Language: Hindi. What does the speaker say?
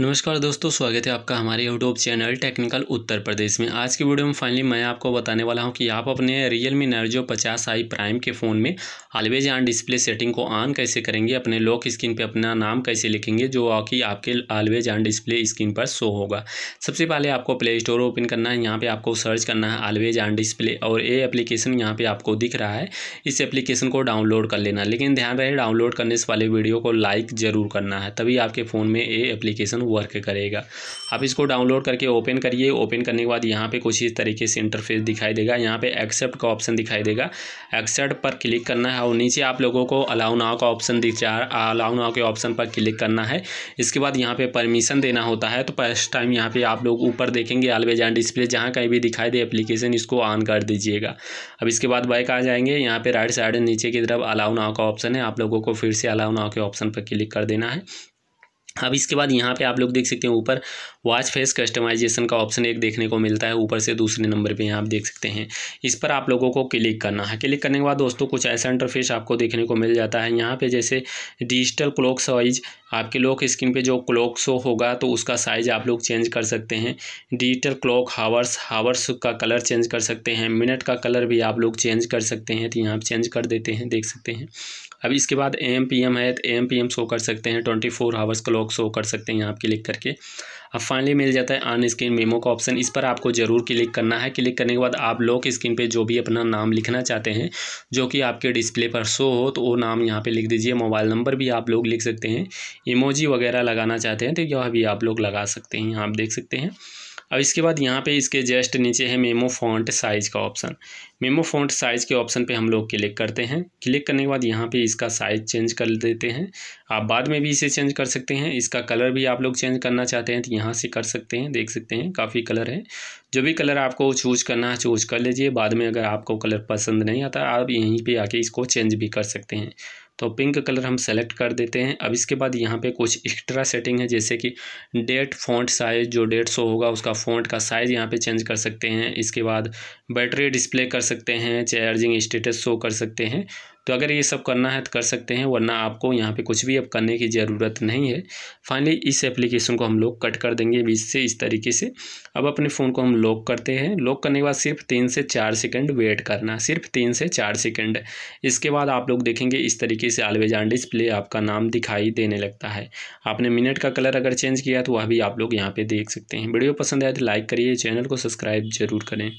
नमस्कार दोस्तों स्वागत है आपका हमारे YouTube channel technical Uttar Pradesh में आज की वीडियो में फाइनली मैं आपको बताने वाला हूं कि आप अपने रियल मी नर्जो पचास आई प्राइम के फ़ोन में ऑलवेज ऑन डिस्प्ले सेटिंग को ऑन कैसे करेंगे अपने लॉक स्क्रीन पे अपना नाम कैसे लिखेंगे जो कि आपके ऑलवेज ऑन डिस्प्ले स्क्रीन पर शो होगा सबसे पहले आपको प्ले स्टोर ओपन करना है यहाँ पर आपको सर्च करना है ऑलवेज ऑन डिस्प्ले और ये एप्लीकेशन यहाँ पर आपको दिख रहा है इस एप्लीकेशन को डाउनलोड कर लेना लेकिन ध्यान रहे डाउनलोड करने से वाले वीडियो को लाइक ज़रूर करना है तभी आपके फ़ोन में ये एप्लीकेशन वर्क करेगा आप इसको डाउनलोड करके ओपन करिए ओपन करने के बाद यहाँ पे कुछ इस तरीके से इंटरफेस दिखाई देगा यहाँ पे एक्सेप्ट का ऑप्शन दिखाई देगा एक्सेप्ट पर क्लिक करना है और नीचे आप लोगों को अलाउ नाव का ऑप्शन दिख जा अलाउ नाव के ऑप्शन पर क्लिक करना है इसके बाद यहाँ पे परमिशन देना होता है तो फर्स्ट टाइम यहाँ पे आप लोग ऊपर देखेंगे ऑलवेज एंड डिस्प्ले जहाँ कहीं भी दिखाई दे एप्लीकेशन इसको ऑन कर दीजिएगा अब इसके बाद बाइक आ जाएंगे यहाँ पर राइट साइड नीचे की तरफ अलाउ नाव का ऑप्शन है आप लोगों को फिर से अलाउ नाव के ऑप्शन पर क्लिक कर देना है अब इसके बाद यहाँ पे आप लोग देख सकते हैं ऊपर वॉच फेस कस्टमाइजेशन का ऑप्शन एक देखने को मिलता है ऊपर से दूसरे नंबर पे यहाँ आप देख सकते हैं इस पर आप लोगों को क्लिक करना है क्लिक करने के बाद दोस्तों कुछ ऐसा इंटरफेस आपको देखने को मिल जाता है यहाँ पे जैसे डिजिटल क्लॉक साइज आपके लोग स्क्रीन पर जो क्लॉक शो होगा तो उसका साइज़ आप लोग चेंज कर सकते हैं डिजिटल क्लॉक हावर्स हावर्स का कलर चेंज कर सकते हैं मिनट का कलर भी आप लोग चेंज कर सकते हैं तो यहाँ चेंज कर देते हैं देख सकते हैं अब इसके बाद एम पी एम है तो एम पी एम शो कर सकते हैं twenty four hours clock log show कर सकते हैं यहाँ क्लिक करके अब फाइनली मिल जाता है ऑन स्क्रीन मेमो का ऑप्शन इस पर आपको ज़रूर क्लिक करना है क्लिक करने के बाद आप लॉक स्क्रीन पे जो भी अपना नाम लिखना चाहते हैं जो कि आपके डिस्प्ले पर शो हो तो वो नाम यहाँ पे लिख दीजिए मोबाइल नंबर भी आप लोग लिख सकते हैं इमोजी वगैरह लगाना चाहते हैं तो यह भी आप लोग लगा सकते हैं यहाँ आप देख सकते हैं अब इसके बाद यहाँ पे इसके जस्ट नीचे है मेमो फॉन्ट साइज़ का ऑप्शन मेमो फॉन्ट साइज़ के ऑप्शन पे हम लोग क्लिक करते हैं क्लिक करने के बाद यहाँ पे इसका साइज़ चेंज कर देते हैं आप बाद में भी इसे चेंज कर सकते हैं इसका कलर भी आप लोग चेंज करना चाहते हैं तो यहाँ से कर सकते हैं देख सकते हैं काफ़ी कलर है जो भी कलर आपको चूज करना है चूज कर लीजिए बाद में अगर आपको कलर पसंद नहीं आता आप यहीं पे आके इसको चेंज भी कर सकते हैं तो पिंक कलर हम सेलेक्ट कर देते हैं अब इसके बाद यहाँ पे कुछ एक्स्ट्रा सेटिंग है जैसे कि डेट फॉन्ट साइज़ जो डेढ़ सौ होगा उसका फॉन्ट का साइज़ यहाँ पे चेंज कर सकते हैं इसके बाद बैटरी डिस्प्ले कर सकते हैं चार्जिंग स्टेटस शो कर सकते हैं तो अगर ये सब करना है तो कर सकते हैं वरना आपको यहाँ पे कुछ भी अब करने की ज़रूरत नहीं है फाइनली इस एप्लीकेशन को हम लोग कट कर देंगे इससे इस तरीके से अब अपने फ़ोन को हम लॉक करते हैं लॉक करने के बाद सिर्फ तीन से चार सेकेंड वेट करना सिर्फ तीन से चार सेकेंड इसके बाद आप लोग देखेंगे इस तरीके से आलवेज ऑन डिस्प्ले आपका नाम दिखाई देने लगता है आपने मिनट का कलर अगर चेंज किया तो वह भी आप लोग यहाँ पर देख सकते हैं वीडियो पसंद आए तो लाइक करिए चैनल को सब्सक्राइब जरूर करें